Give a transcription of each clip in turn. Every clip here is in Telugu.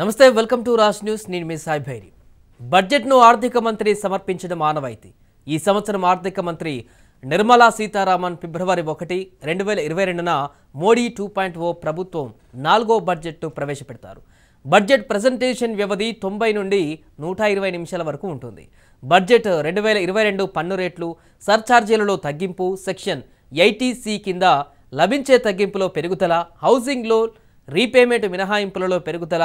నమస్తే వెల్కమ్ టు రాజ్ న్యూస్ నేను మీ సాయి భైరి బడ్జెట్ను ఆర్థిక మంత్రి సమర్పించిన మానవాయితీ ఈ సంవత్సరం ఆర్థిక మంత్రి నిర్మలా సీతారామన్ ఫిబ్రవరి ఒకటి రెండు వేల ఇరవై రెండున మోడీ టూ పాయింట్ ఓ ప్రభుత్వం నాలుగో బడ్జెట్ను ప్రవేశపెడతారు బడ్జెట్ ప్రజెంటేషన్ వ్యవధి తొంభై నుండి నూట ఇరవై నిమిషాల వరకు ఉంటుంది బడ్జెట్ రెండు వేల ఇరవై రెండు పన్ను రేట్లు సర్ఛార్జీలలో తగ్గింపు సెక్షన్ ఎయిటీసీ కింద లభించే తగ్గింపులో పెరుగుదల హౌసింగ్లో రీపేమెంట్ మినహాయింపులలో పెరుగుదల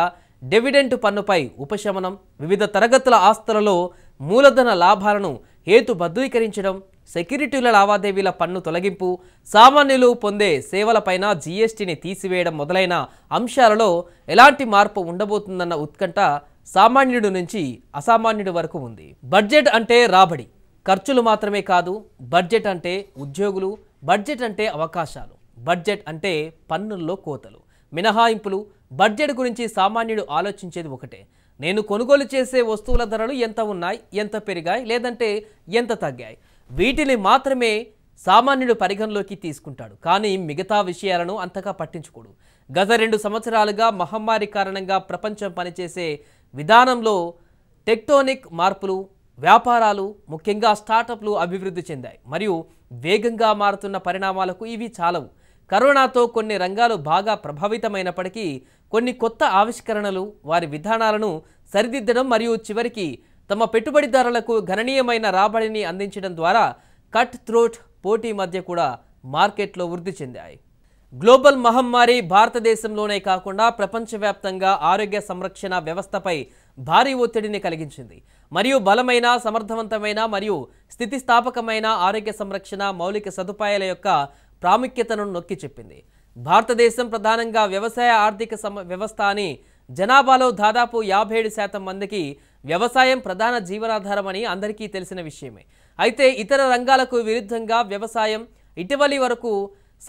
డివిడెంట్ పన్నుపై ఉపశమనం వివిధ తరగతుల ఆస్తులలో మూలధన లాభాలను హేతుబద్ధీకరించడం సెక్యూరిటీల లావాదేవీల పన్ను తొలగింపు సామాన్యులు పొందే సేవలపైన జీఎస్టీని తీసివేయడం మొదలైన అంశాలలో ఎలాంటి మార్పు ఉండబోతుందన్న ఉత్కంఠ సామాన్యుడు నుంచి అసామాన్యుడి వరకు ఉంది బడ్జెట్ అంటే రాబడి ఖర్చులు మాత్రమే కాదు బడ్జెట్ అంటే ఉద్యోగులు బడ్జెట్ అంటే అవకాశాలు బడ్జెట్ అంటే పన్నుల్లో కోతలు మినహాయింపులు బడ్జెట్ గురించి సామాన్యుడు ఆలోచించేది ఒకటే నేను కొనుగోలు చేసే వస్తువుల ధరలు ఎంత ఉన్నాయి ఎంత పెరిగాయి లేదంటే ఎంత తగ్గాయి వీటిని మాత్రమే సామాన్యుడు పరిగణలోకి తీసుకుంటాడు కానీ మిగతా విషయాలను అంతగా పట్టించుకోడు గత రెండు సంవత్సరాలుగా మహమ్మారి కారణంగా ప్రపంచం పనిచేసే విధానంలో టెక్టోనిక్ మార్పులు వ్యాపారాలు ముఖ్యంగా స్టార్టప్లు అభివృద్ధి చెందాయి మరియు వేగంగా మారుతున్న పరిణామాలకు ఇవి చాలవు కరోనాతో కొన్ని రంగాలు బాగా ప్రభావితమైనప్పటికీ కొన్ని కొత్త ఆవిష్కరణలు వారి విధానాలను సరిదిద్దడం మరియు చివరికి తమ పెట్టుబడిదారులకు గణనీయమైన రాబడిని అందించడం ద్వారా కట్ థ్రోట్ పోటీ మధ్య కూడా మార్కెట్లో వృద్ధి చెందాయి గ్లోబల్ మహమ్మారి భారతదేశంలోనే కాకుండా ప్రపంచవ్యాప్తంగా ఆరోగ్య సంరక్షణ వ్యవస్థపై భారీ ఒత్తిడిని కలిగించింది మరియు బలమైన సమర్థవంతమైన మరియు స్థితిస్థాపకమైన ఆరోగ్య సంరక్షణ మౌలిక సదుపాయాల యొక్క ప్రాముఖ్యతను నొక్కి చెప్పింది భారతదేశం ప్రధానంగా వ్యవసాయ ఆర్థిక సమ వ్యవస్థ అని జనాభాలో దాదాపు యాభై ఏడు శాతం మందికి వ్యవసాయం ప్రధాన జీవనాధారమని అందరికీ తెలిసిన విషయమే అయితే ఇతర రంగాలకు విరుద్ధంగా వ్యవసాయం ఇటీవలి వరకు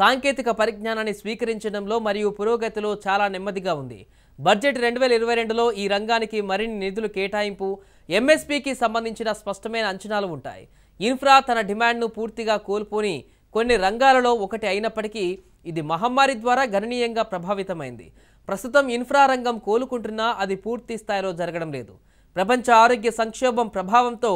సాంకేతిక పరిజ్ఞానాన్ని స్వీకరించడంలో మరియు పురోగతిలో చాలా నెమ్మదిగా ఉంది బడ్జెట్ రెండు వేల ఇరవై రెండులో ఈ రంగానికి మరిన్ని నిధులు కేటాయింపు ఎంఎస్పీకి సంబంధించిన స్పష్టమైన అంచనాలు ఉంటాయి ఇన్ఫ్రా తన డిమాండ్ను పూర్తిగా కోల్పోని కొన్ని రంగాలలో ఒకటి అయినప్పటికీ ఇది మహమ్మారి ద్వారా గణనీయంగా ప్రభావితమైంది ప్రస్తుతం ఇన్ఫ్రా రంగం కోలుకుంటున్నా అది పూర్తి స్థాయిలో జరగడం లేదు ప్రపంచ ఆరోగ్య సంక్షోభం ప్రభావంతో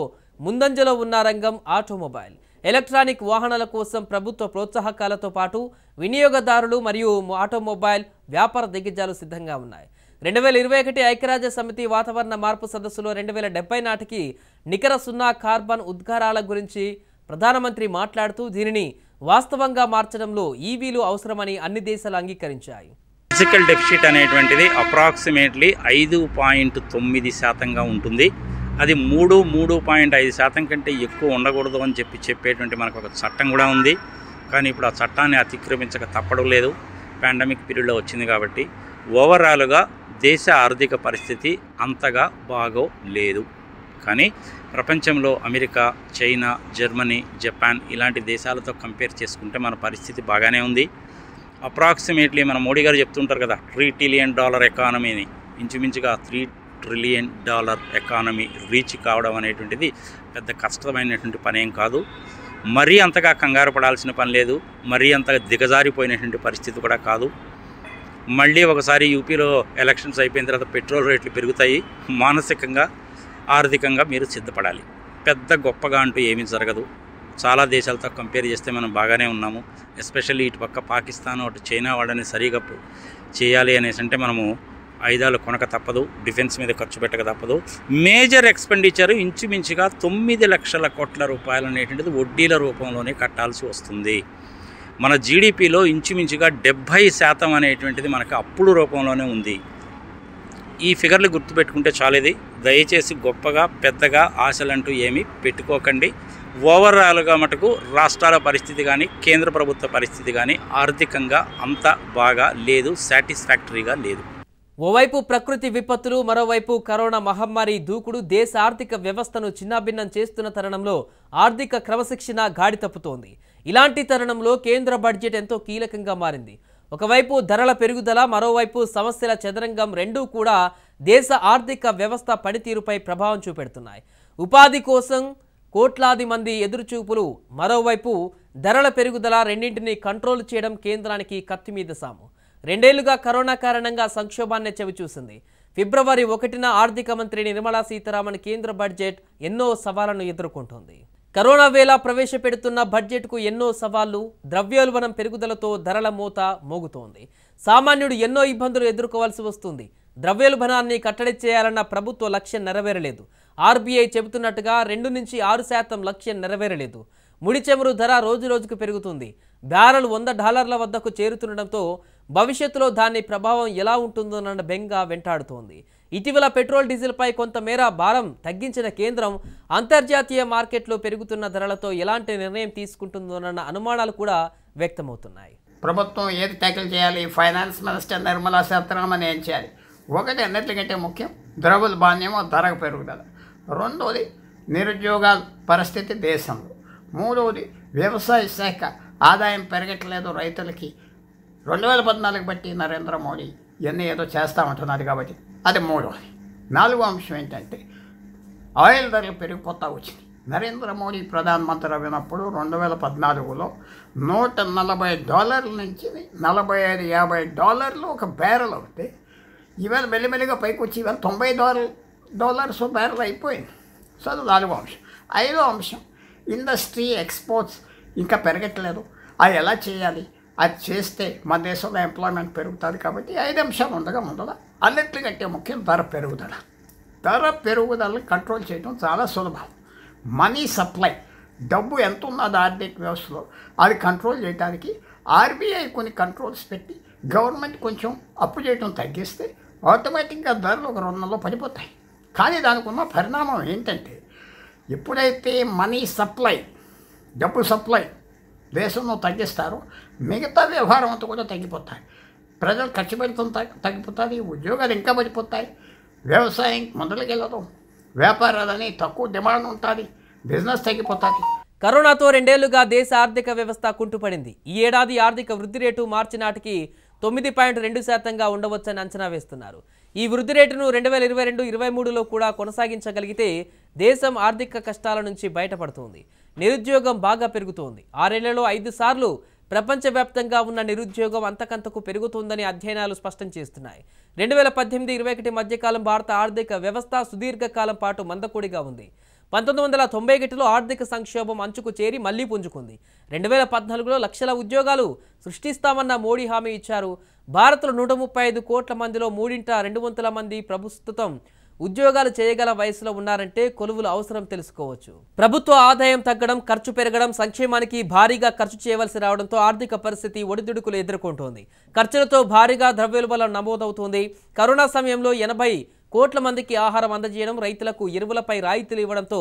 ముందంజలో ఉన్న రంగం ఆటోమొబైల్ ఎలక్ట్రానిక్ వాహనాల కోసం ప్రభుత్వ ప్రోత్సాహకాలతో పాటు వినియోగదారులు మరియు ఆటోమొబైల్ వ్యాపార దిగ్గజాలు సిద్ధంగా ఉన్నాయి రెండు వేల ఇరవై ఒకటి ఐక్యరాజ్య సమితి వాతావరణ మార్పు సదస్సులో రెండు వేల డెబ్బై నాటికి నికర సున్నా కార్బన్ ఉద్గారాల గురించి ప్రధానమంత్రి మాట్లాడుతూ దీనిని వాస్తవంగా మార్చడంలో ఈవీలు అవసరమని అన్ని దేశాలు అంగీకరించాయి ఫిజికల్ డెఫిసిట్ అనేటువంటిది అప్రాక్సిమేట్లీ ఐదు పాయింట్ తొమ్మిది శాతంగా ఉంటుంది అది మూడు మూడు పాయింట్ ఐదు శాతం కంటే ఎక్కువ ఉండకూడదు అని చెప్పి చెప్పేటువంటి మనకు ఒక చట్టం కూడా ఉంది కానీ ఇప్పుడు ఆ చట్టాన్ని అతిక్రమించక తప్పడం లేదు పాండమిక్ పీరియడ్లో వచ్చింది కాబట్టి ఓవరాల్గా దేశ ఆర్థిక పరిస్థితి అంతగా బాగోలేదు కానీ ప్రపంచంలో అమెరికా చైనా జర్మనీ జపాన్ ఇలాంటి దేశాలతో కంపేర్ చేసుకుంటే మన పరిస్థితి బాగానే ఉంది అప్రాక్సిమేట్లీ మన మోడీ గారు చెప్తుంటారు కదా త్రీ ట్రిలియన్ డాలర్ ఎకానమీని ఇంచుమించుగా three trillion dollar economy reach కావడం అనేటువంటిది పెద్ద కష్టమైనటువంటి పని ఏం కాదు మరీ అంతగా కంగారు పడాల్సిన పని లేదు మరీ అంతగా దిగజారిపోయినటువంటి పరిస్థితి కూడా కాదు మళ్ళీ ఒకసారి యూపీలో ఎలక్షన్స్ అయిపోయిన తర్వాత పెట్రోల్ రేట్లు పెరుగుతాయి మానసికంగా ఆర్థికంగా మీరు సిద్ధపడాలి పెద్ద గొప్పగా అంటూ ఏమీ జరగదు చాలా దేశాలతో కంపేర్ చేస్తే మనం బాగానే ఉన్నాము ఎస్పెషల్లీ ఇటు పక్క పాకిస్తాన్ అటు చైనా వాళ్ళని సరిగప్పు చేయాలి అనేసి అంటే మనము ఐదాలు కొనక తప్పదు డిఫెన్స్ మీద ఖర్చు పెట్టక తప్పదు మేజర్ ఎక్స్పెండిచర్ ఇంచుమించుగా తొమ్మిది లక్షల కోట్ల రూపాయలు అనేటువంటిది వడ్డీల రూపంలోనే కట్టాల్సి వస్తుంది మన జీడిపిలో ఇంచుమించుగా డెబ్భై శాతం అనేటువంటిది మనకు అప్పుడు రూపంలోనే ఉంది ఈ ఫిగర్లు గుర్తుపెట్టుకుంటే చాలేది దయచేసి గొప్పగా పెద్దగా ఆశలంటూ ఏమీ పెట్టుకోకండి ఓవరాల్గా మటుకు రాష్ట్రాల పరిస్థితి కానీ కేంద్ర ప్రభుత్వ పరిస్థితి కానీ ఆర్థికంగా అంత బాగా లేదు సాటిస్ఫాక్టరీగా లేదు ఓవైపు ప్రకృతి విపత్తులు మరోవైపు కరోనా మహమ్మారి దూకుడు దేశ ఆర్థిక వ్యవస్థను చిన్నాభిన్నం చేస్తున్న తరుణంలో ఆర్థిక క్రమశిక్షణ గాడి తప్పుతోంది ఇలాంటి తరుణంలో కేంద్ర బడ్జెట్ ఎంతో కీలకంగా మారింది ఒకవైపు ధరల పెరుగుదల మరోవైపు సమస్యల చదరంగం రెండూ కూడా దేశ ఆర్థిక వ్యవస్థ పనితీరుపై ప్రభావం చూపెడుతున్నాయి ఉపాధి కోసం కోట్లాది మంది ఎదురుచూపులు మరోవైపు ధరల పెరుగుదల రెండింటిని కంట్రోల్ చేయడం కేంద్రానికి కత్తిమీద సాము రెండేళ్లుగా కరోనా కారణంగా సంక్షోభాన్ని చవిచూసింది ఫిబ్రవరి ఒకటిన ఆర్థిక మంత్రి నిర్మలా సీతారామన్ కేంద్ర బడ్జెట్ ఎన్నో సవాళ్లను ఎదుర్కొంటోంది కరోనా వేళ ప్రవేశపెడుతున్న బడ్జెట్కు ఎన్నో సవాళ్లు ద్రవ్యోల్బణం పెరుగుదలతో ధరల మూత మోగుతోంది సామాన్యుడు ఎన్నో ఇబ్బందులు ఎదుర్కోవాల్సి వస్తుంది ద్రవ్యోల్బణాన్ని కట్టడి చేయాలన్న ప్రభుత్వ లక్ష్యం నెరవేరలేదు ఆర్బీఐ చెబుతున్నట్టుగా రెండు నుంచి ఆరు శాతం లక్ష్యం నెరవేరలేదు ముడి చెమురు ధర రోజు రోజుకు పెరుగుతుంది బ్యారల్ వంద డాలర్ల వద్దకు చేరుతుండటంతో భవిష్యత్తులో దాని ప్రభావం ఎలా ఉంటుందోనన్న బెంగ వెంటాడుతోంది ఇటీవల పెట్రోల్ డీజిల్పై కొంతమేర భారం తగ్గించిన కేంద్రం అంతర్జాతీయ మార్కెట్లో పెరుగుతున్న ధరలతో ఎలాంటి నిర్ణయం తీసుకుంటుందోనన్న అనుమానాలు కూడా వ్యక్తమవుతున్నాయి ప్రభుత్వం ఏది ట్యాకిల్ చేయాలి ఫైనాన్స్ మినిస్టర్ నిర్మలా సీతారామన్ ఏం చేయాలి ఒకటి అన్నిటికంటే ముఖ్యం బాణ్యము ధర పెరుగుదల రెండవది నిరుద్యోగ పరిస్థితి దేశంలో మూడవది వ్యవసాయ శాఖ ఆదాయం పెరగట్లేదు రైతులకి రెండు వేల పద్నాలుగు బట్టి నరేంద్ర మోడీ ఇవన్నీ ఏదో చేస్తూ ఉంటున్నారు కాబట్టి అది మూడవది నాలుగో అంశం ఏంటంటే ఆయిల్ ధరలు పెరిగిపోతా వచ్చింది నరేంద్ర మోడీ ప్రధానమంత్రి అయినప్పుడు రెండు వేల పద్నాలుగులో నూట నలభై డాలర్ల నుంచి నలభై ఐదు యాభై డాలర్లు ఒక బ్యారెల్ అవుతాయి ఇవాళ మెల్లిమెల్లిగా పైకి వచ్చి ఇవాళ తొంభై డాలర్ డాలర్స్ బ్యారెల్ అయిపోయింది సో అది నాలుగో అంశం ఐదో అంశం ఇండస్ట్రీ ఎక్స్పోర్ట్స్ ఇంకా పెరగట్లేదు అది ఎలా చేయాలి అది చేస్తే మన దేశంలో ఎంప్లాయ్మెంట్ పెరుగుతుంది కాబట్టి ఐదు అంశాలు ఉండగా ఉండదా అన్నింటికంటే ముఖ్యం ధర పెరుగుదల ధర పెరుగుదలను కంట్రోల్ చేయడం చాలా సులభం మనీ సప్లై డబ్బు ఎంత ఉన్నది ఆర్థిక వ్యవస్థలో అది కంట్రోల్ చేయడానికి ఆర్బీఐ కొన్ని కంట్రోల్స్ పెట్టి గవర్నమెంట్ కొంచెం అప్పు చేయడం తగ్గిస్తే ఆటోమేటిక్గా ధరలు ఒక రెండు పడిపోతాయి కానీ దానికి ఉన్న పరిణామం ఏంటంటే ఎప్పుడైతే మనీ సప్లై డబ్బు సప్లై దేశంలో తగ్గిస్తారో మిగతా వ్యవహారం అంతా కూడా తగ్గిపోతాయి ప్రజలు ఖర్చు పెడుతుంటాయి తగ్గిపోతుంది ఉద్యోగాలు ఇంకా పడిపోతాయి వ్యవసాయం ముందలకెళ్ళదు వ్యాపారాలని తక్కువ డిమాండ్ ఉంటుంది బిజినెస్ తగ్గిపోతుంది కరోనాతో రెండేళ్లుగా దేశ ఆర్థిక వ్యవస్థ కుంటుపడింది ఈ ఏడాది ఆర్థిక వృద్ధి రేటు మార్చి నాటికి తొమ్మిది పాయింట్ రెండు శాతంగా ఉండవచ్చని అంచనా వేస్తున్నారు ఈ వృద్ధి రేటును రెండు వేల ఇరవై రెండు ఇరవై మూడులో కూడా కొనసాగించగలిగితే దేశం ఆర్థిక కష్టాల నుంచి బయటపడుతుంది నిరుద్యోగం బాగా పెరుగుతోంది ఆరేళ్లలో ఐదు సార్లు ప్రపంచవ్యాప్తంగా ఉన్న నిరుద్యోగం అంతకంతకు పెరుగుతుందని అధ్యయనాలు స్పష్టం చేస్తున్నాయి రెండు వేల పద్దెనిమిది ఇరవై ఒకటి మధ్యకాలం భారత ఆర్థిక వ్యవస్థ సుదీర్ఘకాలం పాటు మందకూడిగా ఉంది పంతొమ్మిది వందల తొంభై ఒకటిలో ఆర్థిక సంక్షోభం అంచుకు చేరి మళ్లీ పుంజుకుంది రెండు వేల పద్నాలుగులో లక్షల ఉద్యోగాలు సృష్టిస్తామన్న మోడీ హామీ ఇచ్చారు భారత్లో నూట ముప్పై ఐదు కోట్ల మందిలో మూడింట రెండు వంతుల మంది ప్రభుత్వం ఉద్యోగాలు చేయగల వయసులో ఉన్నారంటే కొలువులు అవసరం తెలుసుకోవచ్చు ప్రభుత్వ ఆదాయం తగ్గడం ఖర్చు పెరగడం సంక్షేమానికి భారీగా ఖర్చు చేయవలసి రావడంతో ఆర్థిక పరిస్థితి ఒడిదుడుకులు ఎదుర్కొంటోంది ఖర్చులతో భారీగా ద్రవ్యోల్బలం నమోదవుతోంది కరోనా సమయంలో ఎనభై కోట్ల మందికి ఆహారం అందజేయడం రైతులకు ఎరువులపై రాయితీలు ఇవ్వడంతో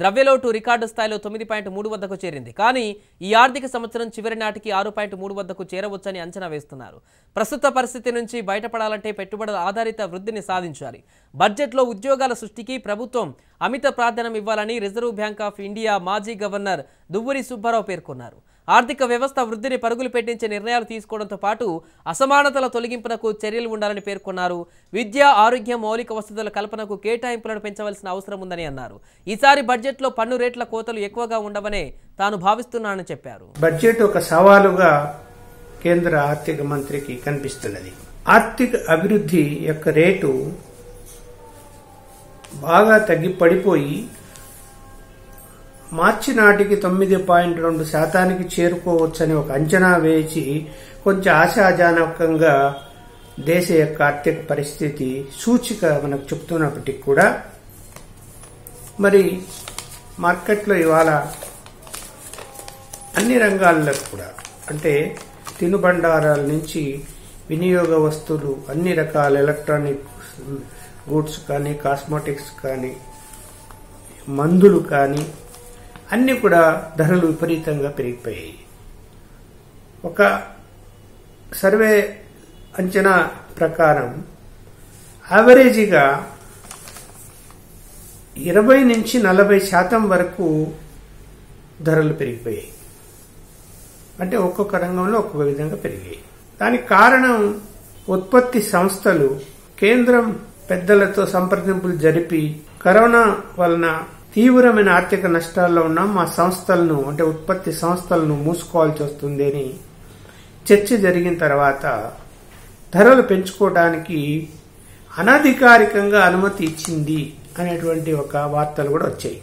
ద్రవ్యలోటు రికార్డు స్థాయిలో తొమ్మిది పాయింట్ మూడు వద్దకు చేరింది కానీ ఈ ఆర్థిక సంవత్సరం చివరి నాటికి ఆరు పాయింట్ మూడు వద్దకు చేరవచ్చని అంచనా వేస్తున్నారు ప్రస్తుత పరిస్థితి నుంచి బయటపడాలంటే పెట్టుబడుల ఆధారిత వృద్ధిని సాధించాలి బడ్జెట్లో ఉద్యోగాల సృష్టికి ప్రభుత్వం అమిత ప్రాధాన్యం ఇవ్వాలని రిజర్వ్ బ్యాంక్ ఆఫ్ ఇండియా మాజీ గవర్నర్ దువ్వూరి సుబ్బారావు పేర్కొన్నారు ఆర్థిక వ్యవస్థ వృద్ధిని పరుగులు పెట్టించే నిర్ణయాలు తీసుకోవడంతో పాటు అసమానతల తొలగింపునకు చర్యలు ఉండాలని పేర్కొన్నారు విద్య ఆరోగ్య మౌలిక వసతుల కల్పనకు కేటాయింపులను పెంచవలసిన అవసరం ఉందని అన్నారు ఈసారి బడ్జెట్లో పన్ను రేట్ల కోతలు ఎక్కువగా ఉండవనే తాను భావిస్తున్నానని చెప్పారు బడ్జెట్ ఒక సవాలుగా కేంద్ర ఆర్థిక మంత్రికి కనిపిస్తున్నది ఆర్థిక అభివృద్ధి యొక్క రేటు బాగా తగ్గి పడిపోయి మార్చి నాటికి తొమ్మిది పాయింట్ రెండు శాతానికి చేరుకోవచ్చని ఒక అంచనా వేచి కొంచెం ఆశాజనకంగా దేశ యొక్క ఆర్థిక పరిస్థితి సూచిక మనకు చెప్తున్నప్పటికి కూడా మరి మార్కెట్లో ఇవాళ అన్ని రంగాల్లో కూడా అంటే తినుబండారాల నుంచి వినియోగ వస్తువులు అన్ని రకాల ఎలక్ట్రానిక్ గూడ్స్ కానీ కాస్మోటిక్స్ కానీ మందులు కానీ అన్నీ కూడా ధరలు విపరీతంగా పెరిగిపోయాయి ఒక సర్వే అంచనా ప్రకారం యావరేజీగా ఇరవై నుంచి నలభై శాతం వరకు ధరలు పెరిగిపోయాయి అంటే ఒక్కొక్క రంగంలో ఒక్కొక్క విధంగా పెరిగాయి దానికి కారణం ఉత్పత్తి సంస్థలు కేంద్రం పెద్దలతో సంప్రదింపులు జరిపి కరోనా వలన తీవ్రమైన ఆర్థిక నష్టాల్లో ఉన్న మా సంస్థలను అంటే ఉత్పత్తి సంస్థలను మూసుకోవాల్సి వస్తుంది అని చర్చ జరిగిన తర్వాత ధరలు పెంచుకోవడానికి అనధికారికంగా అనుమతి ఇచ్చింది అనేటువంటి ఒక వార్తలు కూడా వచ్చాయి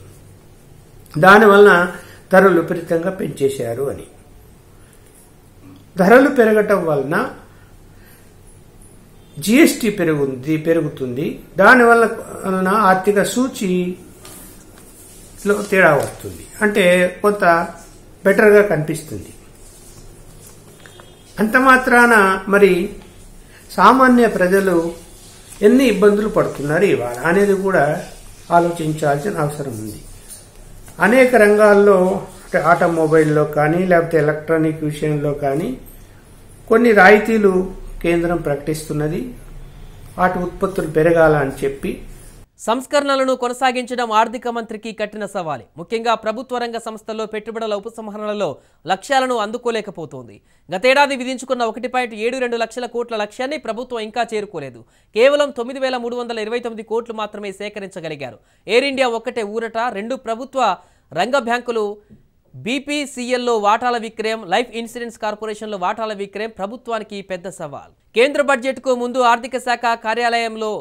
దానివలన ధరలు విపరీతంగా పెంచేశారు అని ధరలు పెరగటం వలన జిఎస్టి పెరుగుంది పెరుగుతుంది దానివల్ల ఆర్థిక సూచి లో తేడా వస్తుంది అంటే కొంత బెటర్గా కనిపిస్తుంది అంత మాత్రాన మరి సామాన్య ప్రజలు ఎన్ని ఇబ్బందులు పడుతున్నారు ఇవాళ అనేది కూడా ఆలోచించాల్సిన అవసరం ఉంది అనేక రంగాల్లో అంటే ఆటోమొబైల్లో కానీ లేకపోతే ఎలక్ట్రానిక్ విషయంలో కానీ కొన్ని రాయితీలు కేంద్రం ప్రకటిస్తున్నది వాటి ఉత్పత్తులు పెరగాల అని చెప్పి సంస్కరణలను కొనసాగించడం ఆర్థిక మంత్రికి కఠిన సవాలే ముఖ్యంగా ప్రభుత్వ రంగ సంస్థల్లో పెట్టుబడుల ఉపసంహరణలో లక్ష్యాలను అందుకోలేకపోతోంది గతేడాది విధించుకున్న ఒకటి పాయింట్ ఏడు రెండు లక్షల కోట్ల లక్ష్యాన్ని ప్రభుత్వం ఇంకా చేరుకోలేదు కేవలం తొమ్మిది వేల మూడు వందల ఇరవై తొమ్మిది కోట్లు మాత్రమే సేకరించగలిగారు ఎయిర్ ఇండియా ఒక్కటే ఊరట రెండు ప్రభుత్వ రంగ బ్యాంకులు బీపీసీఎల్లో వాటాల విక్రయం లైఫ్ ఇన్సూరెన్స్ కార్పొరేషన్లో వాటాల విక్రయం ప్రభుత్వానికి పెద్ద సవాల్ కేంద్ర బడ్జెట్కు ముందు ఆర్థిక శాఖ కార్యాలయంలో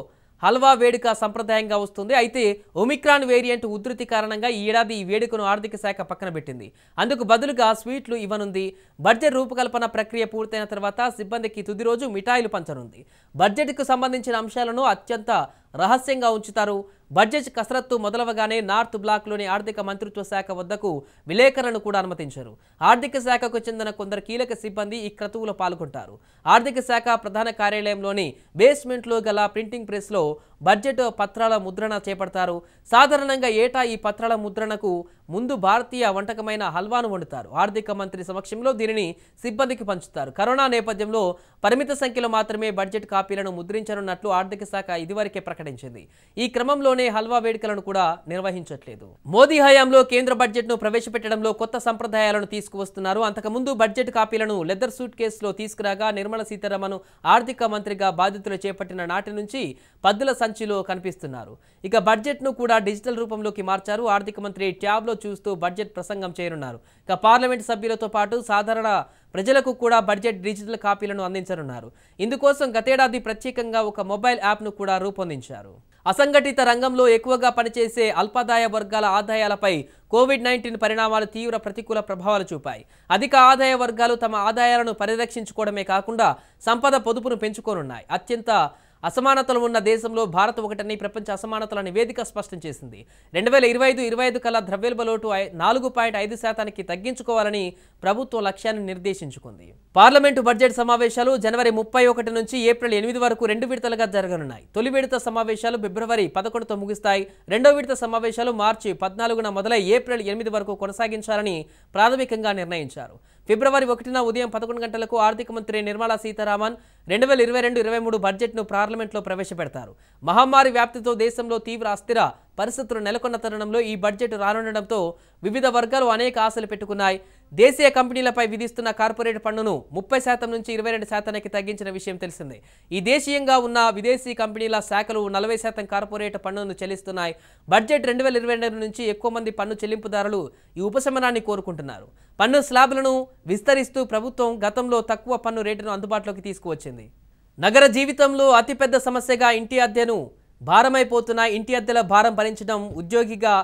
హల్వా వేడుక సంప్రదాయంగా వస్తుంది అయితే ఒమిక్రాన్ వేరియంట్ ఉధృతి కారణంగా ఈ ఏడాది ఈ వేడుకను ఆర్థిక శాఖ పక్కన పెట్టింది అందుకు బదులుగా స్వీట్లు ఇవ్వనుంది బడ్జెట్ రూపకల్పన ప్రక్రియ పూర్తయిన తర్వాత సిబ్బందికి తుది రోజు మిఠాయిలు పంచనుంది బడ్జెట్కు సంబంధించిన అంశాలను అత్యంత రహస్యంగా ఉంచుతారు బడ్జెట్ కసరత్తు మొదలవగానే నార్త్ బ్లాక్లోని ఆర్థిక మంత్రిత్వ శాఖ వద్దకు విలేకరులను కూడా అనుమతించారు ఆర్థిక శాఖకు చెందిన కొందరు కీలక సిబ్బంది ఈ క్రతువులో పాల్గొంటారు ఆర్థిక శాఖ ప్రధాన కార్యాలయంలోని బేస్మెంట్లో గల ప్రింటింగ్ ప్రెస్లో బడ్జెట్ పత్రాల ముద్రణ చేపడతారు సాధారణంగా ఏటా ఈ పత్రాల ముద్రణకు ముందు భారతీయ వంటకమైన హల్వాను వండుతారు ఆర్థిక మంత్రి సమక్షంలో దీనిని సిబ్బందికి పంచుతారు కరోనా నేపథ్యంలో పరిమిత సంఖ్యలో మాత్రమే బడ్జెట్ కాపీలను ముద్రించనున్నట్లు ఆర్థిక శాఖ ఇదివరకే ప్రకటించింది ఈ క్రమంలోనే హల్వా వేడుకలను కూడా నిర్వహించట్లేదు మోదీ హయాంలో కేంద్ర బడ్జెట్ను ప్రవేశపెట్టడంలో కొత్త సంప్రదాయాలను తీసుకువస్తున్నారు అంతకుముందు బడ్జెట్ కాపీలను లెదర్ సూట్ కేసులో తీసుకురాగా నిర్మల సీతారామన్ ఆర్థిక మంత్రిగా బాధ్యతలు చేపట్టిన నాటి నుంచి పద్దుల సంచిలో కనిపిస్తున్నారు ఇక బడ్జెట్ను కూడా డిజిటల్ రూపంలోకి మార్చారు ఆర్థిక మంత్రి ట్యాబ్లో చూస్తూ బడ్జెట్ ప్రసంగం చేయనున్నారు ఇక పార్లమెంట్ సభ్యులతో పాటు సాధారణ ప్రజలకు కూడా బడ్జెట్ డిజిటల్ కాపీలను అందించనున్నారు ఇందుకోసం గతేడాది ప్రత్యేకంగా ఒక మొబైల్ యాప్ను కూడా రూపొందించారు అసంఘటిత రంగంలో ఎక్కువగా పనిచేసే అల్పాదాయ వర్గాల ఆదాయాలపై కోవిడ్ నైన్టీన్ పరిణామాలు తీవ్ర ప్రతికూల ప్రభావాలు చూపాయి అధిక ఆదాయ వర్గాలు తమ ఆదాయాలను పరిరక్షించుకోవడమే కాకుండా సంపద పొదుపును పెంచుకోనున్నాయి అత్యంత అసమానతలు ఉన్న దేశంలో భారత్ ఒకటని ప్రపంచ అసమానతల నివేదిక స్పష్టం చేసింది రెండు వేల ఇరవై ఐదు ఇరవై ఐదు కల ద్రవ్యల్బలోటు లోటు నాలుగు పాయింట్ ఐదు శాతానికి తగ్గించుకోవాలని ప్రభుత్వం లక్ష్యాన్ని నిర్దేశించుకుంది పార్లమెంటు బడ్జెట్ సమావేశాలు జనవరి ముప్పై ఒకటి నుంచి ఏప్రిల్ ఎనిమిది వరకు రెండు విడతలుగా జరగనున్నాయి తొలి విడత సమావేశాలు ఫిబ్రవరి పదకొండుతో ముగిస్తాయి రెండో విడత సమావేశాలు మార్చి పద్నాలుగున మొదలై ఏప్రిల్ ఎనిమిది వరకు కొనసాగించాలని ప్రాథమికంగా నిర్ణయించారు ఫిబ్రవరి ఒకటిన ఉదయం పదకొండు గంటలకు ఆర్థిక మంత్రి నిర్మలా సీతారామన్ రెండు వేల ఇరవై రెండు ఇరవై మూడు బడ్జెట్ను పార్లమెంట్లో ప్రవేశపెడతారు మహమ్మారి వ్యాప్తితో దేశంలో తీవ్ర అస్థిర పరిస్థితులు నెలకొన్న తరుణంలో ఈ బడ్జెట్ రానుండడంతో వివిధ వర్గాలు అనేక ఆశలు పెట్టుకున్నాయి దేశీయ కంపెనీలపై విధిస్తున్న కార్పొరేట్ పన్నును ముప్పై శాతం నుంచి ఇరవై రెండు శాతానికి తగ్గించిన విషయం తెలిసిందే ఈ దేశీయంగా ఉన్న విదేశీ కంపెనీల శాఖలు నలభై శాతం కార్పొరేట్ పన్నును చెల్లిస్తున్నాయి బడ్జెట్ రెండు వేల ఇరవై రెండు నుంచి ఎక్కువ మంది పన్ను చెల్లింపుదారులు ఈ ఉపశమనాన్ని కోరుకుంటున్నారు పన్ను స్లాబ్లను విస్తరిస్తూ ప్రభుత్వం గతంలో తక్కువ పన్ను రేటును అందుబాటులోకి తీసుకువచ్చింది నగర జీవితంలో అతిపెద్ద సమస్యగా ఇంటి అద్దెను భారమైపోతున్న ఇంటి అద్దెల భారం భరించడం ఉద్యోగిగా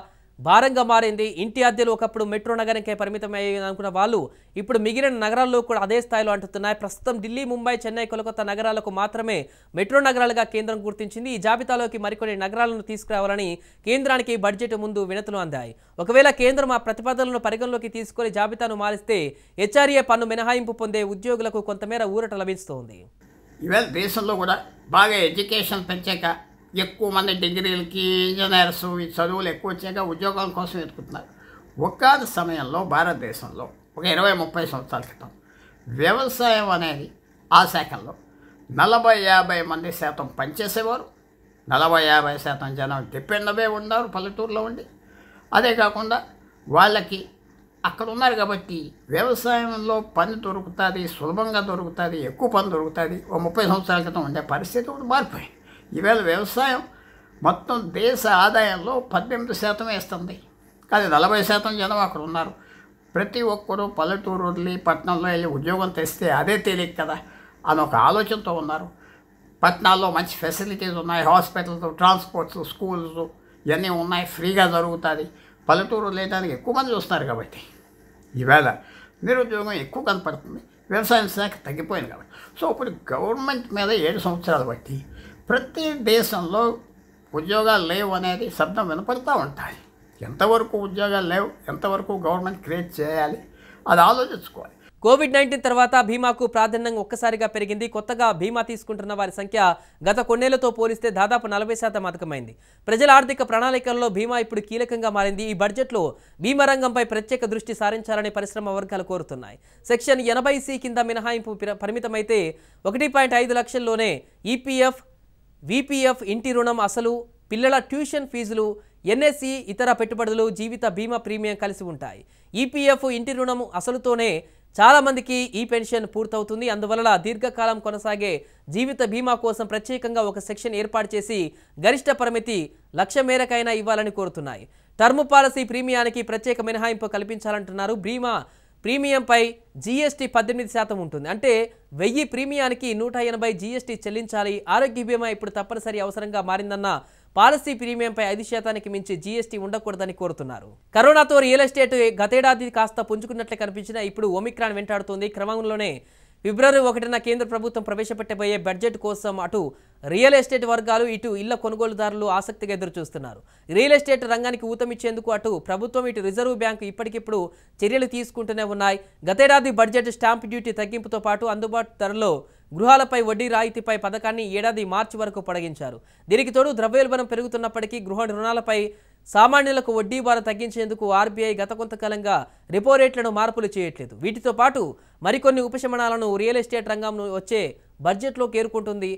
భారంగా మారింది ఇంటి అద్దెలు ఒకప్పుడు మెట్రో నగరంకే పరిమితం అనుకున్న వాళ్ళు ఇప్పుడు మిగిలిన నగరాల్లో కూడా అదే స్థాయిలో అంటుతున్నాయి ప్రస్తుతం ఢిల్లీ ముంబై చెన్నై కోలకత్తా నగరాలకు మాత్రమే మెట్రో నగరాలుగా కేంద్రం గుర్తించింది ఈ జాబితాలోకి మరికొన్ని నగరాలను తీసుకురావాలని కేంద్రానికి బడ్జెట్ ముందు వినతులు అందాయి ఒకవేళ కేంద్రం ఆ ప్రతిపాదనలను పరిగణలోకి తీసుకొని జాబితాను మారిస్తే హెచ్ఆర్ఏ పన్ను మినహాయింపు పొందే ఉద్యోగులకు కొంతమేర ఊరట లభిస్తోంది ఈవేళ దేశంలో కూడా బాగా ఎడ్యుకేషన్ పెంచాక ఎక్కువ మంది డిగ్రీలకి ఇంజనీర్స్ చదువులు ఎక్కువ వచ్చాక ఉద్యోగాల కోసం వెతుకుతున్నారు ఒక సమయంలో భారతదేశంలో ఒక ఇరవై ముప్పై సంవత్సరాల క్రితం వ్యవసాయం అనేది ఆ శాఖల్లో నలభై యాభై మంది శాతం పనిచేసేవారు నలభై యాభై శాతం జనం డిపెండబే ఉన్నారు పల్లెటూరులో ఉండి అదే కాకుండా వాళ్ళకి అక్కడ ఉన్నారు కాబట్టి వ్యవసాయంలో పని దొరుకుతుంది సులభంగా దొరుకుతుంది ఎక్కువ పని దొరుకుతుంది ఓ ముప్పై సంవత్సరాల క్రితం ఉండే పరిస్థితి కూడా మారిపోయింది ఈవేళ వ్యవసాయం మొత్తం దేశ ఆదాయంలో పద్దెనిమిది శాతం వేస్తుంది కానీ నలభై శాతం జనం అక్కడ ఉన్నారు ప్రతి ఒక్కరూ పల్లెటూరు వదిలి పట్టణంలో వెళ్ళి ఉద్యోగం తెస్తే అదే తెలియదు కదా అని ఒక ఆలోచనతో ఉన్నారు పట్టణాల్లో మంచి ఫెసిలిటీస్ ఉన్నాయి హాస్పిటల్స్ ట్రాన్స్పోర్ట్స్ స్కూల్స్ ఇవన్నీ ఉన్నాయి ఫ్రీగా జరుగుతుంది పల్లెటూరు లేదానికి ఎక్కువ మంది చూస్తున్నారు కాబట్టి ఈవేళ నిరుద్యోగం ఎక్కువ కనపడుతుంది వ్యవసాయం శాఖ తగ్గిపోయింది కాబట్టి సో ఇప్పుడు గవర్నమెంట్ మీద ఏడు సంవత్సరాలు బట్టి ప్రతి దేశంలో ఉద్యోగాలు లేవు అనేది శబ్దం వినపడుతూ ఉంటాయి ఎంతవరకు ఉద్యోగాలు లేవు ఎంతవరకు గవర్నమెంట్ క్రియేట్ చేయాలి అది ఆలోచించుకోవాలి కోవిడ్ నైన్టీన్ తర్వాత భీమాకు ప్రాధాన్యం ఒక్కసారిగా పెరిగింది కొత్తగా భీమా తీసుకుంటున్న వారి సంఖ్య గత కొన్నేళ్లతో పోలిస్తే దాదాపు నలభై శాతం అధికమైంది ప్రజల ఆర్థిక ప్రణాళికల్లో భీమా ఇప్పుడు కీలకంగా మారింది ఈ బడ్జెట్లో భీమా రంగంపై ప్రత్యేక దృష్టి సారించాలని పరిశ్రమ వర్గాలు కోరుతున్నాయి సెక్షన్ ఎనభై సి కింద మినహాయింపు పరిమితమైతే ఒకటి పాయింట్ ఐదు లక్షల్లోనే ఈపీఎఫ్ వీపీఎఫ్ ఇంటి రుణం అసలు పిల్లల ట్యూషన్ ఫీజులు ఎన్ఎస్సి ఇతర పెట్టుబడులు జీవిత బీమా ప్రీమియం కలిసి ఉంటాయి ఈపీఎఫ్ e ఇంటి రుణం అసలుతోనే చాలామందికి ఈ పెన్షన్ పూర్తవుతుంది అందువల్ల దీర్ఘకాలం కొనసాగే జీవిత బీమా కోసం ప్రత్యేకంగా ఒక సెక్షన్ ఏర్పాటు చేసి గరిష్ట పరిమితి లక్ష మేరకైనా ఇవ్వాలని కోరుతున్నాయి టర్మ్ పాలసీ ప్రీమియానికి ప్రత్యేక మినహాయింపు కల్పించాలంటున్నారు బీమా ప్రీమియంపై జీఎస్టీ పద్దెనిమిది శాతం ఉంటుంది అంటే వెయ్యి ప్రీమియానికి నూట ఎనభై జీఎస్టీ చెల్లించాలి ఆరోగ్య బీమా ఇప్పుడు తప్పనిసరి అవసరంగా మారిందన్న పాలసీ ప్రీమియంపై ఐదు శాతానికి మించి జీఎస్టీ ఉండకూడదని కోరుతున్నారు కరోనాతో రియల్ ఎస్టేట్ గతేడాది కాస్త పుంజుకున్నట్లు కనిపించినా ఇప్పుడు ఒమిక్రాన్ వెంటాడుతోంది క్రమంలోనే ఫిబ్రవరి ఒకటిన కేంద్ర ప్రభుత్వం ప్రవేశపెట్టబోయే బడ్జెట్ కోసం అటు రియల్ ఎస్టేట్ వర్గాలు ఇటు ఇళ్ల కొనుగోలుదారులు ఆసక్తిగా ఎదురుచూస్తున్నారు రియల్ ఎస్టేట్ రంగానికి ఊతమిచ్చేందుకు అటు ప్రభుత్వం ఇటు రిజర్వ్ బ్యాంకు ఇప్పటికిప్పుడు చర్యలు తీసుకుంటూనే ఉన్నాయి గతేడాది బడ్జెట్ స్టాంప్ డ్యూటీ తగ్గింపుతో పాటు అందుబాటు ధరలో గృహాలపై వడ్డీ రాయితీపై పథకాన్ని ఏడాది మార్చి వరకు పొడగించారు దీనికి తోడు ద్రవ్యోల్బణం పెరుగుతున్నప్పటికీ గృహ రుణాలపై సామాన్యులకు వడ్డీ భారం తగ్గించేందుకు ఆర్బీఐ గత కొంతకాలంగా రిపో రేట్లను మార్పులు చేయట్లేదు వీటితో పాటు మరికొన్ని ఉపశమనాలను రియల్ ఎస్టేట్ రంగంలో వచ్చే బడ్జెట్లో కేరుకుంటుంది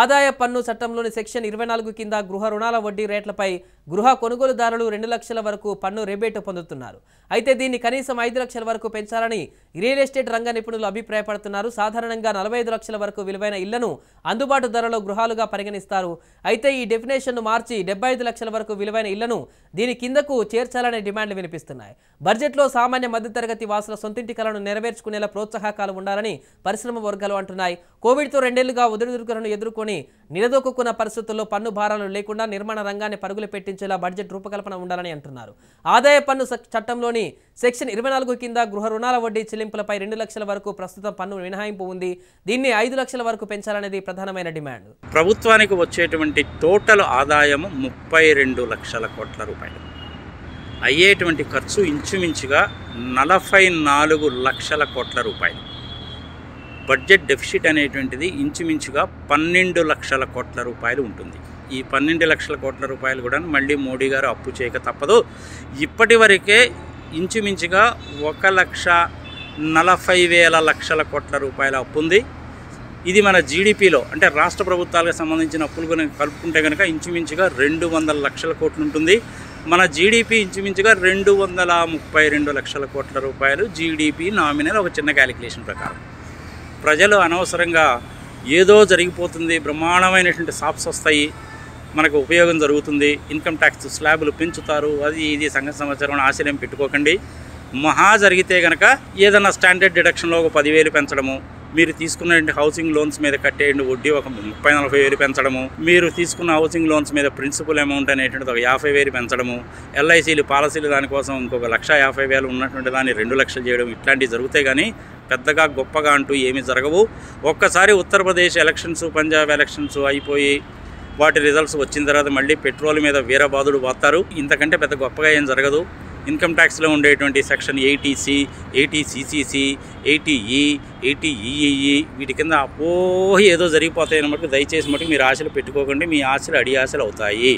ఆదాయ పన్ను చట్టంలోని సెక్షన్ ఇరవై నాలుగు కింద గృహ రుణాల వడ్డీ రేట్లపై గృహ కొనుగోలుదారులు రెండు లక్షల వరకు పన్ను రిబేటు పొందుతున్నారు అయితే దీన్ని కనీసం ఐదు లక్షల వరకు పెంచాలని రియల్ ఎస్టేట్ రంగ నిపుణులు అభిప్రాయపడుతున్నారు సాధారణంగా నలభై లక్షల వరకు విలువైన ఇళ్లను అందుబాటు ధరలో గృహాలుగా పరిగణిస్తారు అయితే ఈ డెఫినేషన్ను మార్చి డెబ్బై లక్షల వరకు విలువైన ఇళ్లను దీని కిందకు చేర్చాలనే డిమాండ్లు వినిపిస్తున్నాయి బడ్జెట్లో సామాన్య మధ్యతరగతి వాసుల సొంతింటి కలను నెరవేర్చుకునేలా ప్రోత్సాహకాలు ఉండాలని పరిశ్రమ వర్గాలు అంటున్నాయి కోవిడ్తో రెండేళ్లుగా ఒదిరిదురుకులను ఎదుర్కొ ఎదుర్కొని నిలదొక్కున్న పరిస్థితుల్లో పన్ను భారాలు లేకుండా నిర్మాణ రంగాన్ని పరుగులు పెట్టించేలా బడ్జెట్ రూపకల్పన ఉండాలని అంటున్నారు ఆదాయ పన్ను చట్టంలోని సెక్షన్ ఇరవై నాలుగు కింద గృహ రుణాల వడ్డీ చెల్లింపులపై రెండు లక్షల వరకు ప్రస్తుతం పన్ను మినహాయింపు ఉంది దీన్ని ఐదు లక్షల వరకు పెంచాలనేది ప్రధానమైన డిమాండ్ ప్రభుత్వానికి వచ్చేటువంటి టోటల్ ఆదాయము ముప్పై రెండు లక్షల కోట్ల రూపాయలు అయ్యేటువంటి ఖర్చు ఇంచుమించుగా నలభై నాలుగు లక్షల కోట్ల రూపాయలు బడ్జెట్ డెఫిసిట్ అనేటువంటిది ఇంచుమించుగా పన్నెండు లక్షల కోట్ల రూపాయలు ఉంటుంది ఈ పన్నెండు లక్షల కోట్ల రూపాయలు కూడా మళ్ళీ మోడీ గారు అప్పు చేయక తప్పదు ఇప్పటి వరకే ఇంచుమించుగా ఒక లక్ష నలభై వేల లక్షల కోట్ల రూపాయల అప్పు ఉంది ఇది మన జీడిపిలో అంటే రాష్ట్ర ప్రభుత్వాలకు సంబంధించిన అప్పులు కనుక కలుపుకుంటే కనుక ఇంచుమించుగా రెండు వందల లక్షల కోట్లు ఉంటుంది మన జీడిపి ఇంచుమించుగా రెండు వందల ముప్పై రెండు లక్షల కోట్ల రూపాయలు జీడిపి నామినల్ ఒక చిన్న క్యాలిక్యులేషన్ ప్రకారం ప్రజలు అనవసరంగా ఏదో జరిగిపోతుంది బ్రహ్మాండమైనటువంటి షాప్స్ వస్తాయి మనకు ఉపయోగం జరుగుతుంది ఇన్కమ్ ట్యాక్స్ స్లాబులు పెంచుతారు అది ఇది సంఘ సంవత్సరం ఆశ్చర్యం పెట్టుకోకండి మహా జరిగితే కనుక ఏదన్నా స్టాండర్డ్ డిడక్షన్లో ఒక పదివేలు పెంచడము మీరు తీసుకున్న హౌసింగ్ లోన్స్ మీద కట్టేయండి వడ్డీ ఒక ముప్పై నలభై వేలు పెంచడము మీరు తీసుకున్న హౌసింగ్ లోన్స్ మీద ప్రిన్సిపల్ అమౌంట్ అనేటువంటిది ఒక యాభై వేలు పెంచడము ఎల్ఐసీలు పాలసీలు దానికోసం ఇంకొక లక్ష యాభై వేలు ఉన్నటువంటి దాన్ని రెండు లక్షలు చేయడం ఇట్లాంటివి జరుగుతాయి కానీ పెద్దగా గొప్పగా అంటూ ఏమీ జరగవు ఒక్కసారి ఉత్తరప్రదేశ్ ఎలక్షన్స్ పంజాబ్ ఎలక్షన్స్ అయిపోయి వాటి రిజల్ట్స్ వచ్చిన తర్వాత మళ్ళీ పెట్రోల్ మీద వీరబాదుడు పోతారు ఇంతకంటే పెద్ద గొప్పగా ఏం జరగదు ఇన్కమ్ ట్యాక్స్లో ఉండేటువంటి section eighty C eighty eighty E eighty E eighty EE వీటి కింద అపోహి ఏదో జరిగిపోతాయని మటుకు దయచేసి మటుకు మీరు ఆశలు పెట్టుకోకండి మీ ఆశలు అడి ఆశలు అవుతాయి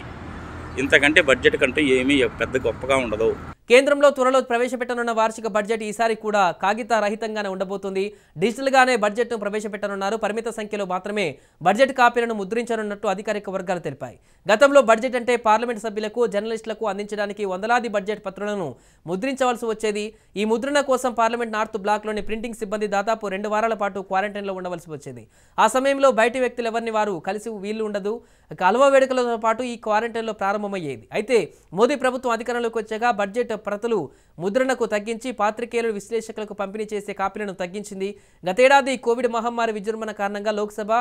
ఇంతకంటే బడ్జెట్ కంటే ఏమీ పెద్ద గొప్పగా ఉండదు కేంద్రంలో త్వరలో ప్రవేశపెట్టనున్న వార్షిక బడ్జెట్ ఈసారి కూడా కాగిత రహితంగానే ఉండబోతుంది డిజిటల్గానే బడ్జెట్ను ప్రవేశపెట్టనున్నారు పరిమిత సంఖ్యలో మాత్రమే బడ్జెట్ కాపీలను ముద్రించనున్నట్టు అధికారిక వర్గాలు తెలిపాయి గతంలో బడ్జెట్ అంటే పార్లమెంట్ సభ్యులకు జర్నలిస్టులకు అందించడానికి వందలాది బడ్జెట్ పత్రాలను ముద్రించవలసి వచ్చేది ఈ ముద్రణ కోసం పార్లమెంట్ నార్త్ బ్లాక్లోని ప్రింటింగ్ సిబ్బంది దాదాపు రెండు వారాల పాటు క్వారంటైన్లో ఉండవలసి వచ్చేది ఆ సమయంలో బయటి వ్యక్తులు ఎవరిని వారు కలిసి వీలు ఉండదు కలవ వేడుకలతో పాటు ఈ క్వారంటైన్లో ప్రారంభమయ్యేది అయితే మోదీ ప్రభుత్వం అధికారంలోకి వచ్చాక బడ్జెట్ ప్రతులు ముద్రణకు తగ్గించి పాత్రికేయులు విశ్లేషకులకు పంపిణీ చేసే కాపీలను తగ్గించింది గతేడాది కోవిడ్ మహమ్మారి విజృంభణ కారణంగా లోక్సభ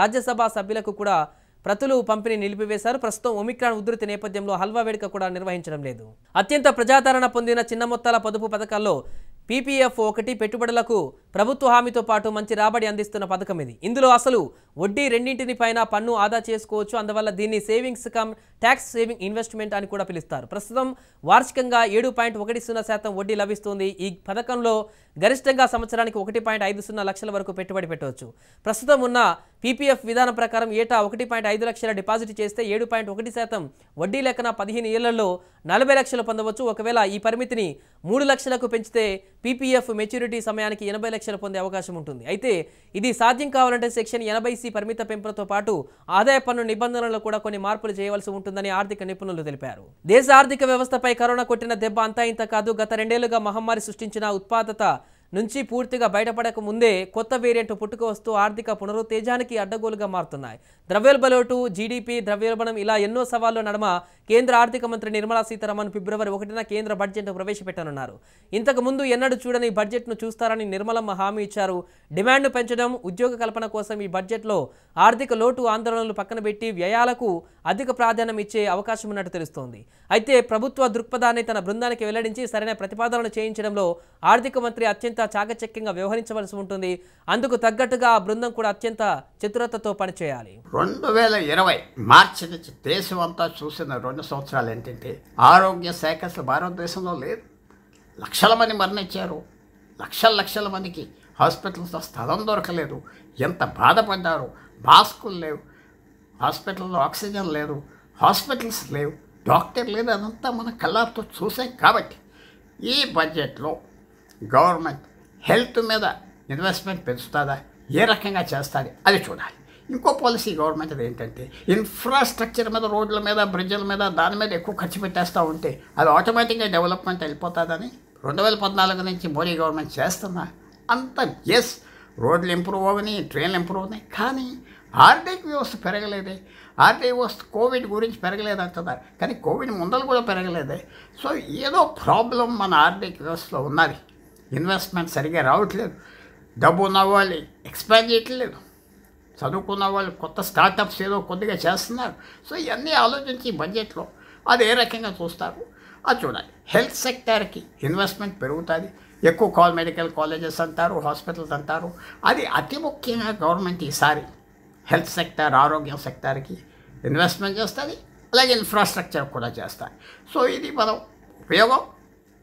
రాజ్యసభ సభ్యులకు కూడా ప్రతులు పంపిణీ నిలిపివేశారు ప్రస్తుతం ఒమిక్రాన్ ఉధృతి నేపథ్యంలో హల్వా వేడుక కూడా నిర్వహించడం లేదు అత్యంత ప్రజాదరణ పొందిన చిన్న మొత్తాల పొదుపు పథకాల్లో పీపీఎఫ్ ఒకటి పెట్టుబడులకు ప్రభుత్వ హామీతో పాటు మంచి రాబడి అందిస్తున్న పథకం ఇది ఇందులో అసలు వడ్డీ రెండింటిని పైన పన్ను ఆదా చేసుకోవచ్చు అందువల్ల దీన్ని savings cum tax saving investment అని కూడా పిలుస్తారు ప్రస్తుతం వార్షికంగా ఏడు పాయింట్ ఒకటి సున్నా శాతం వడ్డీ లభిస్తుంది ఈ పథకంలో గరిష్టంగా సంవత్సరానికి ఒకటి పాయింట్ ఐదు సున్నా లక్షల వరకు పెట్టుబడి పెట్టవచ్చు ప్రస్తుతం ఉన్న పీపీఎఫ్ విధానం ప్రకారం ఏటా ఒకటి పాయింట్ ఐదు లక్షల డిపాజిట్ చేస్తే ఏడు పాయింట్ ఒకటి శాతం వడ్డీ లెక్కన పదిహేను ఏళ్లలో నలభై లక్షలు పొందవచ్చు ఒకవేళ ఈ పరిమితిని మూడు లక్షలకు పెంచితే పీపీఎఫ్ మెచ్యూరిటీ సమయానికి ఎనభై లక్షలు పొందే అవకాశం ఉంటుంది అయితే ఇది సాధ్యం కావాలంటే సెక్షన్ ఎనభై సి పరిమిత పెంపులతో పాటు ఆదాయ పన్ను నిబంధనలు కూడా కొన్ని మార్పులు చేయవలసి ఉంటుందని ఆర్థిక నిపుణులు తెలిపారు దేశ ఆర్థిక వ్యవస్థపై కరోనా కొట్టిన దెబ్బ అంతా ఇంత కాదు గత రెండేళ్లుగా మహమ్మారి సృష్టించిన ఉత్పాదత నుంచి పూర్తిగా బయటపడక ముందే కొత్త వేరియంట్ పుట్టుకొస్తూ ఆర్థిక పునరుత్తేజానికి అడ్డగోలుగా మారుతున్నాయి ద్రవ్యోల్బలోటు జీడీపీ ద్రవ్యోల్బణం ఇలా ఎన్నో సవాళ్ళు నడమ కేంద్ర ఆర్థిక మంత్రి నిర్మలా సీతారామన్ ఫిబ్రవరి ఒకటిన కేంద్ర బడ్జెట్ను ప్రవేశపెట్టనున్నారు ఇంతకు ముందు ఎన్నడూ చూడని బడ్జెట్ను చూస్తారని నిర్మలమ్మ హామీ ఇచ్చారు డిమాండ్ను పెంచడం ఉద్యోగ కల్పన కోసం ఈ బడ్జెట్లో ఆర్థిక లోటు ఆందోళనలు పక్కన పెట్టి వ్యయాలకు అధిక ప్రాధాన్యం ఇచ్చే అవకాశం ఉన్నట్టు తెలుస్తోంది అయితే ప్రభుత్వ దృక్పథాన్ని తన బృందానికి వెల్లడించి సరైన ప్రతిపాదనలు చేయించడంలో ఆర్థిక మంత్రి అత్యంత అత్యంత చాకచక్యంగా వ్యవహరించవలసి ఉంటుంది అందుకు తగ్గట్టుగా ఆ బృందం కూడా అత్యంత చతురతతో పనిచేయాలి రెండు వేల ఇరవై మార్చి నుంచి దేశం అంతా చూసిన రెండు సంవత్సరాలు ఏంటంటే ఆరోగ్య శాఖ భారతదేశంలో లేదు లక్షల మంది మరణించారు లక్షల లక్షల మందికి హాస్పిటల్స్లో స్థలం దొరకలేదు ఎంత బాధపడ్డారు మాస్కులు లేవు హాస్పిటల్లో ఆక్సిజన్ లేదు హాస్పిటల్స్ లేవు డాక్టర్ లేదు అదంతా మన కళ్ళతో చూసాం కాబట్టి ఈ బడ్జెట్లో గవర్నమెంట్ హెల్త్ మీద ఇన్వెస్ట్మెంట్ పెంచుతుందా ఏ రకంగా చేస్తుంది అది చూడాలి ఇంకో పాలసీ గవర్నమెంట్ ఏంటంటే ఇన్ఫ్రాస్ట్రక్చర్ మీద రోడ్ల మీద బ్రిడ్జ్ల మీద దాని మీద ఎక్కువ ఖర్చు పెట్టేస్తూ ఉంటే అది ఆటోమేటిక్గా డెవలప్మెంట్ వెళ్ళిపోతుందని రెండు వేల పద్నాలుగు నుంచి మోడీ గవర్నమెంట్ చేస్తున్నా అంత ఎస్ రోడ్లు ఇంప్రూవ్ అవని ట్రైన్లు ఇంప్రూవ్ అవునాయి కానీ ఆర్థిక వ్యవస్థ పెరగలేదే ఆర్థిక వ్యవస్థ కోవిడ్ గురించి పెరగలేదు అంటున్నారు కానీ కోవిడ్ ముందలు కూడా పెరగలేదే సో ఏదో ప్రాబ్లం మన ఆర్థిక వ్యవస్థలో ఉన్నది ఇన్వెస్ట్మెంట్ సరిగా రావట్లేదు డబ్బు ఉన్న వాళ్ళు ఎక్స్పాండ్ చేయట్లేదు చదువుకున్న వాళ్ళు కొత్త స్టార్టప్స్ ఏదో కొద్దిగా చేస్తున్నారు సో ఇవన్నీ ఆలోచించి బడ్జెట్లో అది ఏ రకంగా చూస్తారు అది చూడాలి హెల్త్ సెక్టార్కి ఇన్వెస్ట్మెంట్ పెరుగుతుంది ఎక్కువ కాల్ మెడికల్ కాలేజెస్ అంటారు హాస్పిటల్స్ అంటారు అది అతి ముఖ్యంగా గవర్నమెంట్ ఈసారి హెల్త్ సెక్టార్ ఆరోగ్యం సెక్టార్కి ఇన్వెస్ట్మెంట్ చేస్తుంది అలాగే ఇన్ఫ్రాస్ట్రక్చర్ కూడా చేస్తారు సో ఇది మనం ఉపయోగం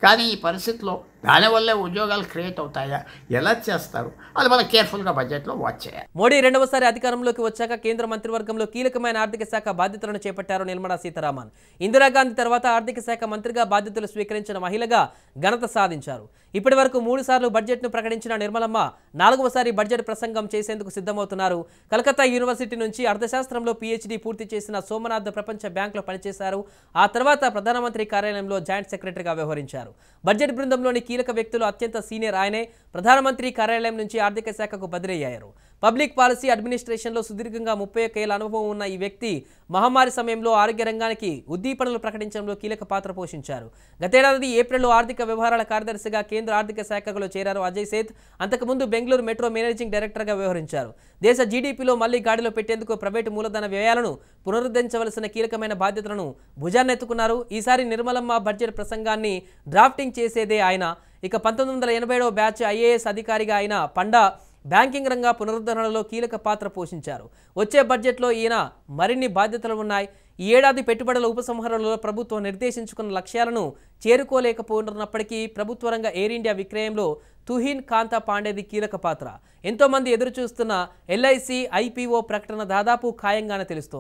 కానీ ఈ పరిస్థితిలో దానివల్లే ఉద్యోగాలు క్రియేట్ అవుతాయా ఎలా చేస్తారు అది మనం కేర్ఫుల్గా బడ్జెట్లో వాచ్ చేయాలి మోడీ రెండవసారి అధికారంలోకి వచ్చాక కేంద్ర మంత్రివర్గంలో కీలకమైన ఆర్థిక శాఖ బాధ్యతలను చేపట్టారు నిర్మలా సీతారామన్ ఇందిరాగాంధీ తర్వాత ఆర్థిక శాఖ మంత్రిగా బాధ్యతలు స్వీకరించిన మహిళగా ఘనత సాధించారు ఇప్పటి వరకు మూడుసార్లు బడ్జెట్ను ప్రకటించిన నిర్మలమ్మ నాలుగవసారి బడ్జెట్ ప్రసంగం చేసేందుకు సిద్ధమవుతున్నారు కలకత్తా యూనివర్సిటీ నుంచి అర్థశాస్త్రంలో పీహెచ్డీ పూర్తి చేసిన సోమనాథ్ ప్రపంచ బ్యాంకులో పనిచేశారు ఆ తర్వాత ప్రధానమంత్రి కార్యాలయంలో జాయింట్ సెక్రటరీగా వ్యవహరించారు బడ్జెట్ బృందంలోని కీలక వ్యక్తులు అత్యంత సీనియర్ ఆయనే ప్రధానమంత్రి కార్యాలయం నుంచి ఆర్థిక శాఖకు బదిలీ అయ్యారు పబ్లిక్ పాలసీ అడ్మినిస్ట్రేషన్లో సుదీర్ఘంగా ముప్పై ఒక్క ఏళ్ళ అనుభవం ఉన్న ఈ వ్యక్తి మహమ్మారి సమయంలో ఆరోగ్య రంగానికి ఉద్దీపనలు ప్రకటించడంలో కీలక పాత్ర పోషించారు గతేడాది ఏప్రిల్లో ఆర్థిక వ్యవహారాల కార్యదర్శిగా కేంద్ర ఆర్థిక శాఖలో చేరారు అజయ్ సేత్ అంతకుముందు బెంగళూరు మెట్రో మేనేజింగ్ డైరెక్టర్గా వ్యవహరించారు దేశ జీడీపీలో మళ్లీ గాడిలో పెట్టేందుకు ప్రైవేటు మూలధన వ్యయాలను పునరుద్ధరించవలసిన కీలకమైన బాధ్యతలను భుజాన్నెత్తుకున్నారు ఈసారి నిర్మలమ్మ బడ్జెట్ ప్రసంగాన్ని డ్రాఫ్టింగ్ చేసేదే ఆయన ఇక పంతొమ్మిది వందల ఎనభై బ్యాచ్ ఐఏఎస్ అధికారిగా అయిన పండా బ్యాంకింగ్ రంగ పునరుద్ధరణలో కీలక పాత్ర పోషించారు వచ్చే బడ్జెట్లో ఈయన మరిన్ని బాధ్యతలు ఉన్నాయి ఈ ఏడాది పెట్టుబడుల ఉపసంహరణలో ప్రభుత్వం నిర్దేశించుకున్న లక్ష్యాలను చేరుకోలేకపోతున్నప్పటికీ ప్రభుత్వ రంగ ఎయిర్ ఇండియా విక్రయంలో తుహిన్ కాంతా పాండేది కీలక పాత్ర ఎంతోమంది ఎదురుచూస్తున్న ఎల్ఐసి ఐపీఓ ప్రకటన దాదాపు ఖాయంగానే తెలుస్తోంది